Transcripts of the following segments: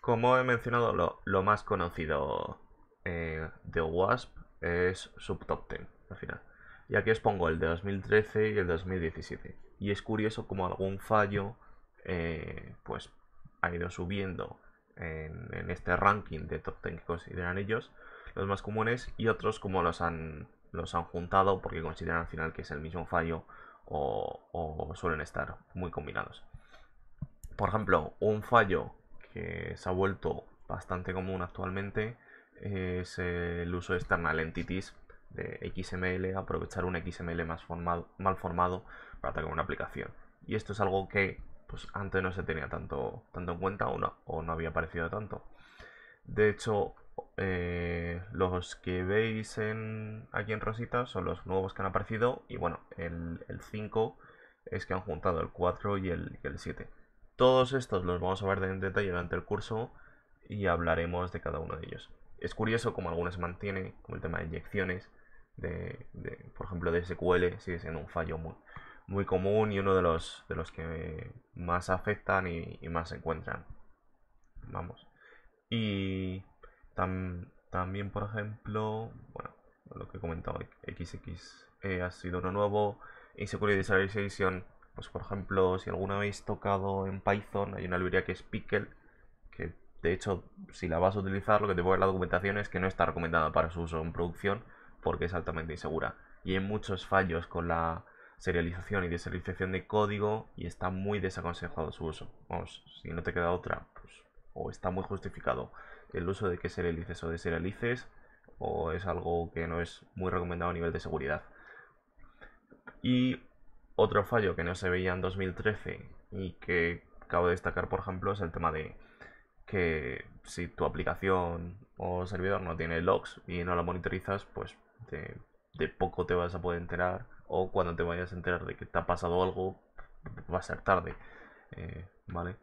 Como he mencionado, lo, más conocido eh, de Wasp es Subtop 10, al final. Y aquí os pongo el de 2013 y el 2017. Y es curioso como algún fallo eh, pues ha ido subiendo en, este ranking de top 10 que consideran ellos, los más comunes, y otros como los han, los han juntado porque consideran al final que es el mismo fallo o suelen estar muy combinados. Por ejemplo, un fallo se ha vuelto bastante común actualmente es el uso de external entities de XML, aprovechar un XML más mal formado para atacar una aplicación. Y esto es algo que pues, antes no se tenía tanto, tanto en cuenta o no, o no había aparecido tanto. De hecho, eh, los que veis aquí en Rosita son los nuevos que han aparecido y bueno, el, 5 es que han juntado el 4 y el, y el 7. Todos estos los vamos a ver en detalle durante el curso y hablaremos de cada uno de ellos. Es curioso como algunos mantienen, como el tema de inyecciones, de, por ejemplo de SQL, sigue siendo un fallo muy, común y uno de los, de los que más afectan y, más se encuentran. Vamos. Y también, por ejemplo, bueno, lo que he comentado, XX e ha sido uno nuevo, Insecurity Serialization pues, por ejemplo, si alguna habéis tocado en Python, hay una librería que es Pickle, que de hecho, si la vas a utilizar, lo que te pone la documentación es que no está recomendada para su uso en producción porque es altamente insegura. Y hay muchos fallos con la serialización y deserialización de código y está muy desaconsejado su uso. Vamos, si no te queda otra, pues o está muy justificado el uso de que serialices o deserialices o es algo que no es muy recomendado a nivel de seguridad. Y otro fallo que no se veía en 2013 y que acabo de destacar, por ejemplo, es el tema de que si tu aplicación o servidor no tiene logs y no la monitorizas, pues de, poco te vas a poder enterar o cuando te vayas a enterar de que te ha pasado algo, va a ser tarde. Eh, ¿Vale?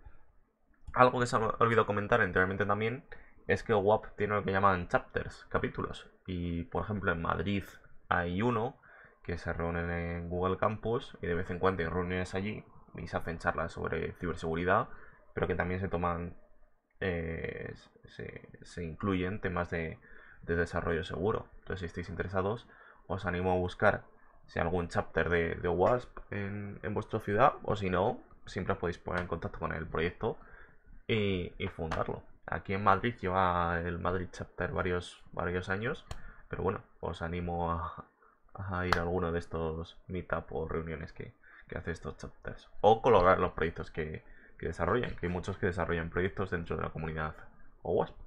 Algo que se ha olvidado comentar anteriormente también es que WAP tiene lo que llaman chapters, capítulos. Y por ejemplo en Madrid hay uno que se reúnen en Google Campus y de vez en cuando hay reuniones allí y se hacen charlas sobre ciberseguridad, pero que también se toman, eh, se, incluyen temas de, desarrollo seguro. Entonces, si estáis interesados, os animo a buscar si hay algún chapter de, WASP en, en, vuestra ciudad o si no, siempre os podéis poner en contacto con el proyecto y, y fundarlo. Aquí en Madrid lleva el Madrid Chapter varios, varios años, pero bueno, os animo a, a ir a alguno de estos meetups o reuniones que, hace estos chapters. O colocar los proyectos que, que desarrollan, que hay muchos que desarrollan proyectos dentro de la comunidad OWASP.